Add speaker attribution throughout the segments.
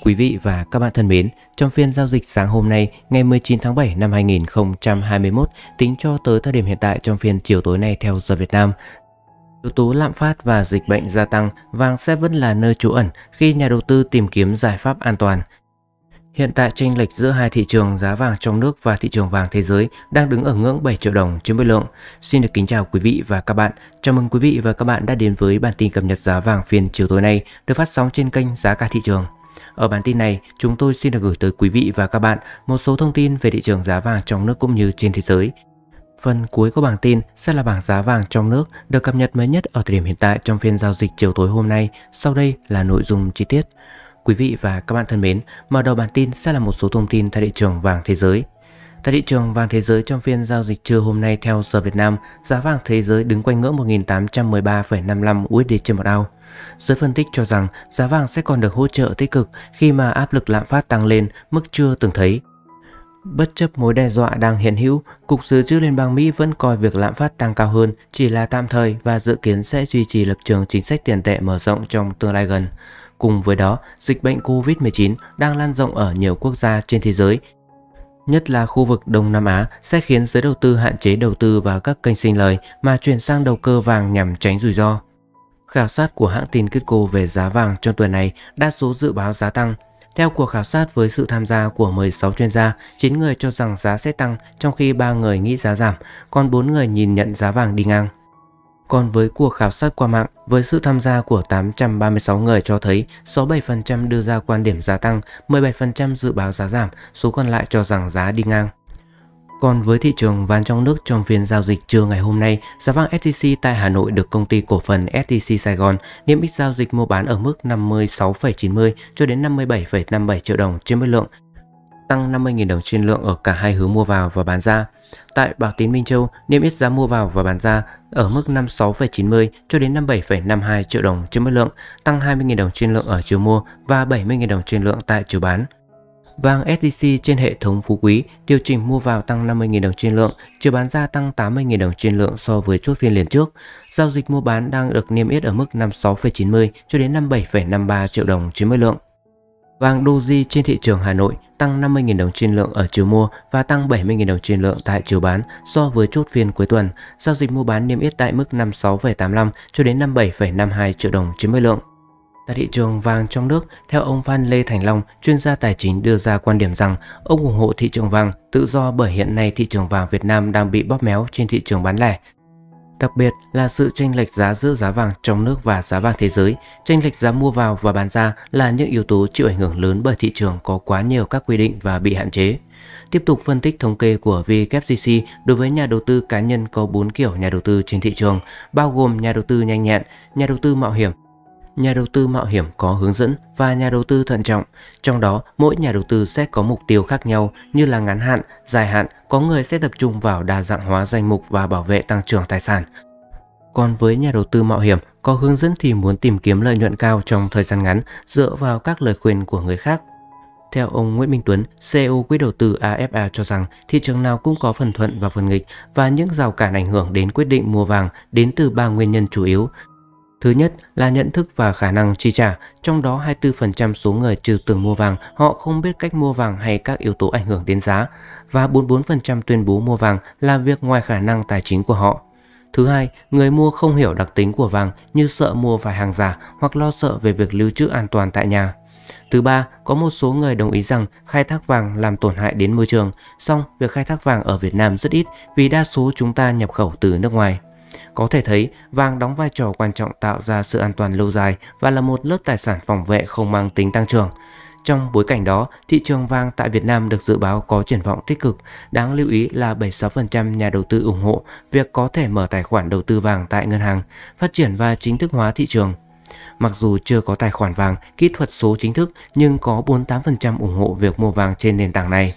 Speaker 1: Quý vị và các bạn thân mến, trong phiên giao dịch sáng hôm nay ngày 19 tháng 7 năm 2021 tính cho tới thời điểm hiện tại trong phiên chiều tối nay theo giờ Việt Nam, Yếu tố lạm phát và dịch bệnh gia tăng, vàng sẽ vẫn là nơi trú ẩn khi nhà đầu tư tìm kiếm giải pháp an toàn. Hiện tại chênh lệch giữa hai thị trường giá vàng trong nước và thị trường vàng thế giới đang đứng ở ngưỡng 7 triệu đồng trên mỗi lượng. Xin được kính chào quý vị và các bạn. Chào mừng quý vị và các bạn đã đến với bản tin cập nhật giá vàng phiên chiều tối nay được phát sóng trên kênh Giá cả thị trường. Ở bản tin này, chúng tôi xin được gửi tới quý vị và các bạn một số thông tin về thị trường giá vàng trong nước cũng như trên thế giới. Phần cuối của bản tin sẽ là bảng giá vàng trong nước được cập nhật mới nhất ở thời điểm hiện tại trong phiên giao dịch chiều tối hôm nay. Sau đây là nội dung chi tiết. Quý vị và các bạn thân mến, mở đầu bản tin sẽ là một số thông tin tại thị trường vàng thế giới. Tại thị trường vàng thế giới trong phiên giao dịch trưa hôm nay theo giờ Việt Nam, giá vàng thế giới đứng quanh ngưỡng 1.813,55 USD trên một ounce Giới phân tích cho rằng giá vàng sẽ còn được hỗ trợ tích cực khi mà áp lực lạm phát tăng lên mức chưa từng thấy. Bất chấp mối đe dọa đang hiện hữu, Cục Dự trữ Liên bang Mỹ vẫn coi việc lạm phát tăng cao hơn chỉ là tạm thời và dự kiến sẽ duy trì lập trường chính sách tiền tệ mở rộng trong tương lai gần. Cùng với đó, dịch bệnh COVID-19 đang lan rộng ở nhiều quốc gia trên thế giới, nhất là khu vực Đông Nam Á sẽ khiến giới đầu tư hạn chế đầu tư vào các kênh sinh lời mà chuyển sang đầu cơ vàng nhằm tránh rủi ro. Khảo sát của hãng tin Kitco về giá vàng trong tuần này đa số dự báo giá tăng. Theo cuộc khảo sát với sự tham gia của 16 chuyên gia, 9 người cho rằng giá sẽ tăng trong khi 3 người nghĩ giá giảm, còn 4 người nhìn nhận giá vàng đi ngang. Còn với cuộc khảo sát qua mạng, với sự tham gia của 836 người cho thấy 67% đưa ra quan điểm giá tăng, 17% dự báo giá giảm, số còn lại cho rằng giá đi ngang. Còn với thị trường vàng trong nước trong phiên giao dịch trưa ngày hôm nay, giá vàng SJC tại Hà Nội được công ty cổ phần SJC Sài Gòn niêm yết giao dịch mua bán ở mức 56,90 cho đến 57,57 triệu đồng trên một lượng, tăng 50.000 đồng trên lượng ở cả hai hướng mua vào và bán ra. Tại Bảo Tín Minh Châu, niêm yết giá mua vào và bán ra ở mức 56,90 cho đến 57,52 triệu đồng trên một lượng, tăng 20.000 đồng trên lượng ở chiều mua và 70.000 đồng trên lượng tại chiều bán. Vàng SJC trên hệ thống phú quý điều chỉnh mua vào tăng 50.000 đồng trên lượng, chiều bán ra tăng 80.000 đồng trên lượng so với chốt phiên liền trước. Giao dịch mua bán đang được niêm yết ở mức 56,90 cho đến 57,53 triệu đồng trên mỗi lượng. Vàng Doji trên thị trường Hà Nội tăng 50.000 đồng trên lượng ở chiều mua và tăng 70.000 đồng trên lượng tại chiều bán so với chốt phiên cuối tuần. Giao dịch mua bán niêm yết tại mức 56,85 cho đến 57,52 triệu đồng trên mỗi lượng. Tại thị trường vàng trong nước, theo ông Phan Lê Thành Long, chuyên gia tài chính đưa ra quan điểm rằng ông ủng hộ thị trường vàng tự do bởi hiện nay thị trường vàng Việt Nam đang bị bóp méo trên thị trường bán lẻ. Đặc biệt là sự chênh lệch giá giữa giá vàng trong nước và giá vàng thế giới, chênh lệch giá mua vào và bán ra là những yếu tố chịu ảnh hưởng lớn bởi thị trường có quá nhiều các quy định và bị hạn chế. Tiếp tục phân tích thống kê của VKFGC đối với nhà đầu tư cá nhân có 4 kiểu nhà đầu tư trên thị trường, bao gồm nhà đầu tư nhanh nhẹn, nhà đầu tư mạo hiểm, nhà đầu tư mạo hiểm có hướng dẫn và nhà đầu tư thận trọng. Trong đó, mỗi nhà đầu tư sẽ có mục tiêu khác nhau như là ngắn hạn, dài hạn, có người sẽ tập trung vào đa dạng hóa danh mục và bảo vệ tăng trưởng tài sản. Còn với nhà đầu tư mạo hiểm có hướng dẫn thì muốn tìm kiếm lợi nhuận cao trong thời gian ngắn dựa vào các lời khuyên của người khác theo ông Nguyễn Minh Tuấn, CEO quỹ đầu tư AFA cho rằng thị trường nào cũng có phần thuận và phần nghịch và những rào cản ảnh hưởng đến quyết định mua vàng đến từ ba nguyên nhân chủ yếu. Thứ nhất là nhận thức và khả năng chi trả, trong đó 24% số người chưa từng mua vàng, họ không biết cách mua vàng hay các yếu tố ảnh hưởng đến giá, và 44% tuyên bố mua vàng là việc ngoài khả năng tài chính của họ. Thứ hai, người mua không hiểu đặc tính của vàng như sợ mua phải hàng giả hoặc lo sợ về việc lưu trữ an toàn tại nhà. Thứ ba, có một số người đồng ý rằng khai thác vàng làm tổn hại đến môi trường, song việc khai thác vàng ở Việt Nam rất ít vì đa số chúng ta nhập khẩu từ nước ngoài. Có thể thấy, vàng đóng vai trò quan trọng tạo ra sự an toàn lâu dài và là một lớp tài sản phòng vệ không mang tính tăng trưởng. Trong bối cảnh đó, thị trường vàng tại Việt Nam được dự báo có triển vọng tích cực. Đáng lưu ý là 76% nhà đầu tư ủng hộ việc có thể mở tài khoản đầu tư vàng tại ngân hàng, phát triển và chính thức hóa thị trường. Mặc dù chưa có tài khoản vàng, kỹ thuật số chính thức nhưng có 48% ủng hộ việc mua vàng trên nền tảng này.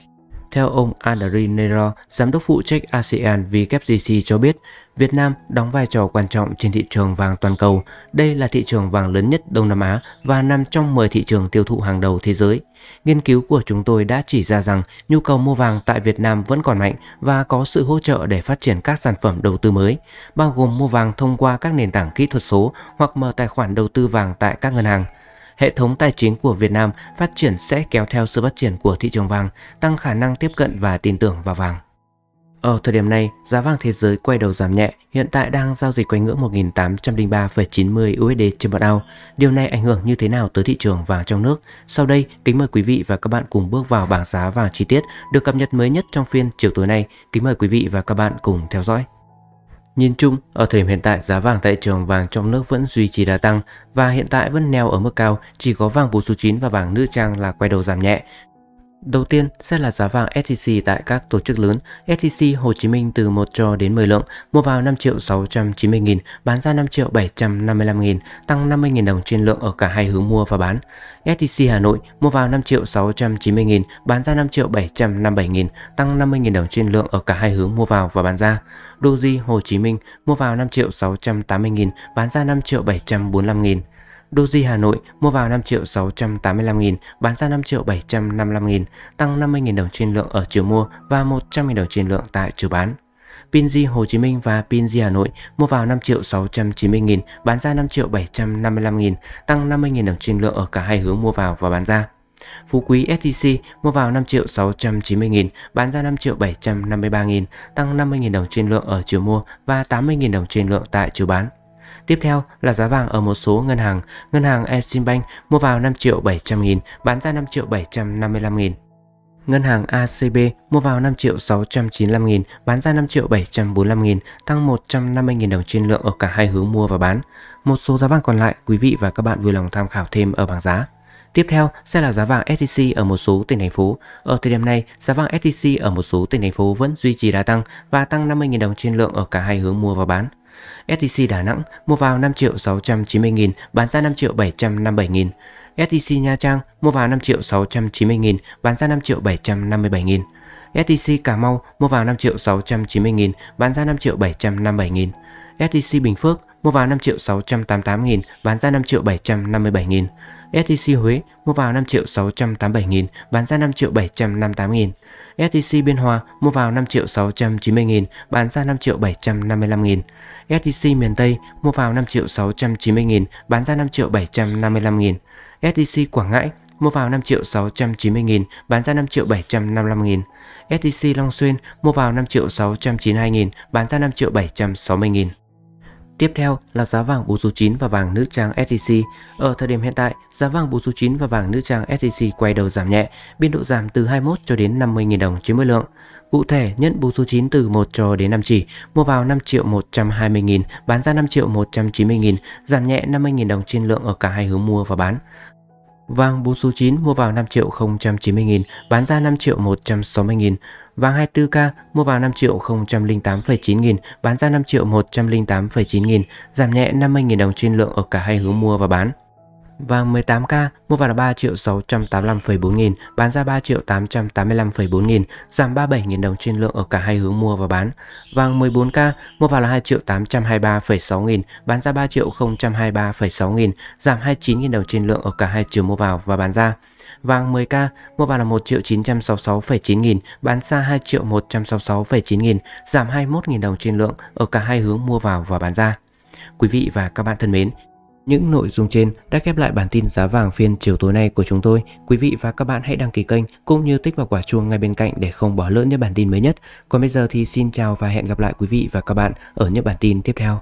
Speaker 1: Theo ông Andriy Nero, giám đốc phụ trách ASEAN VKGC cho biết, Việt Nam đóng vai trò quan trọng trên thị trường vàng toàn cầu. Đây là thị trường vàng lớn nhất Đông Nam Á và nằm trong 10 thị trường tiêu thụ hàng đầu thế giới. Nghiên cứu của chúng tôi đã chỉ ra rằng nhu cầu mua vàng tại Việt Nam vẫn còn mạnh và có sự hỗ trợ để phát triển các sản phẩm đầu tư mới, bao gồm mua vàng thông qua các nền tảng kỹ thuật số hoặc mở tài khoản đầu tư vàng tại các ngân hàng hệ thống tài chính của Việt Nam phát triển sẽ kéo theo sự phát triển của thị trường vàng, tăng khả năng tiếp cận và tin tưởng vào vàng. Ở thời điểm này, giá vàng thế giới quay đầu giảm nhẹ, hiện tại đang giao dịch quanh ngưỡng 1.803,90 USD trên một ao. Điều này ảnh hưởng như thế nào tới thị trường vàng trong nước? Sau đây, kính mời quý vị và các bạn cùng bước vào bảng giá vàng chi tiết được cập nhật mới nhất trong phiên chiều tối nay. Kính mời quý vị và các bạn cùng theo dõi. Nhìn chung, ở thời điểm hiện tại giá vàng tại thị trường vàng trong nước vẫn duy trì đà tăng và hiện tại vẫn neo ở mức cao, chỉ có vàng bù số 9 và vàng nữ trang là quay đầu giảm nhẹ. Đầu tiên sẽ là giá vàng SJC tại các tổ chức lớn. SJC Hồ Chí Minh từ 1 cho đến 10 lượng, mua vào 5 triệu 690 nghìn, bán ra 5 triệu 755 nghìn, tăng 50 nghìn đồng trên lượng ở cả hai hướng mua và bán. SJC Hà Nội mua vào 5 triệu 690 nghìn, bán ra 5 triệu 757 nghìn, tăng 50 nghìn đồng trên lượng ở cả hai hướng mua vào và bán ra. Doji Hồ Chí Minh mua vào 5 triệu 680 nghìn, bán ra 5 triệu 745 nghìn. Doji Hà Nội mua vào 5 triệu 685 nghìn, bán ra 5 triệu 755 nghìn, tăng 50 nghìn đồng trên lượng ở chiều mua và 100 nghìn đồng trên lượng tại chiều bán. Pinji Hồ Chí Minh và Pinji Hà Nội mua vào 5 triệu 690 nghìn, bán ra 5 triệu 755 nghìn, tăng 50 nghìn đồng trên lượng ở cả hai hướng mua vào và bán ra. Phú Quý STC mua vào 5 triệu 690 nghìn, bán ra 5 triệu 753 nghìn, tăng 50 nghìn đồng trên lượng ở chiều mua và 80 nghìn đồng trên lượng tại chiều bán. Tiếp theo là giá vàng ở một số ngân hàng. Ngân hàng Eximbank mua vào 5 triệu 700 nghìn, bán ra 5 triệu 755 nghìn. Ngân hàng ACB mua vào 5 triệu 695 nghìn, bán ra 5 triệu 745 nghìn, tăng 150 nghìn đồng trên lượng ở cả hai hướng mua và bán. Một số giá vàng còn lại quý vị và các bạn vui lòng tham khảo thêm ở bảng giá. Tiếp theo sẽ là giá vàng SJC ở một số tỉnh thành phố. Ở thời điểm này, giá vàng SJC ở một số tỉnh thành phố vẫn duy trì đà tăng và tăng 50.000 đồng trên lượng ở cả hai hướng mua và bán. STC Đà Nẵng mua vào 5 triệu 690 nghìn, bán ra 5 triệu 757 nghìn. STC Nha Trang mua vào 5 triệu 690 nghìn, bán ra 5 triệu 757 nghìn. STC Cà Mau mua vào 5 triệu 690 nghìn, bán ra 5 triệu 757 nghìn. STC Bình Phước mua vào 5 triệu 688 nghìn, bán ra 5 triệu 757 nghìn. STC Huế mua vào 5 triệu 687 nghìn, bán ra 5 triệu 758 nghìn. STC Biên Hòa mua vào 5 triệu 690 nghìn, bán ra 5 triệu 755 nghìn. STC miền Tây mua vào 5 triệu 690 nghìn, bán ra 5 triệu 755 nghìn. STC Quảng Ngãi mua vào 5 triệu 690 nghìn, bán ra 5 triệu 755 nghìn. STC Long Xuyên mua vào 5 triệu 692 nghìn, bán ra 5 triệu 760 nghìn. Tiếp theo là giá vàng bù số 9 và vàng nữ trang SJC. Ở thời điểm hiện tại, giá vàng bù số 9 và vàng nữ trang SJC quay đầu giảm nhẹ, biên độ giảm từ 21 cho đến 50.000 đồng trên mỗi lượng. Cụ thể, nhận bù số 9 từ 1 cho đến 5 chỉ, mua vào 5 triệu 120 nghìn, bán ra 5 triệu 190 nghìn, giảm nhẹ 50 nghìn đồng trên lượng ở cả hai hướng mua và bán. Vàng bù số 9 mua vào 5 triệu 090 nghìn, bán ra 5 triệu 160 nghìn. Vàng 24K mua vào 5 triệu 008,9 nghìn, bán ra 5 triệu 108,9 nghìn, giảm nhẹ 50.000 đồng trên lượng ở cả hai hướng mua và bán. Vàng 18K mua vào là 3 triệu 685,4 nghìn, bán ra 3 triệu 885,4 nghìn, giảm 37 nghìn đồng trên lượng ở cả hai hướng mua và bán. Vàng 14K mua vào là 2 triệu 823,6 nghìn, bán ra 3 triệu 023,6 nghìn, giảm 29 nghìn đồng trên lượng ở cả hai chiều mua vào và bán ra. Vàng 10K mua vào là 1 triệu 966,9 nghìn, bán ra 2 triệu 166,9 nghìn, giảm 21 nghìn đồng trên lượng ở cả hai hướng mua vào và bán ra. Quý vị và các bạn thân mến, những nội dung trên đã khép lại bản tin giá vàng phiên chiều tối nay của chúng tôi. Quý vị và các bạn hãy đăng ký kênh cũng như tích vào quả chuông ngay bên cạnh để không bỏ lỡ những bản tin mới nhất. Còn bây giờ thì xin chào và hẹn gặp lại quý vị và các bạn ở những bản tin tiếp theo.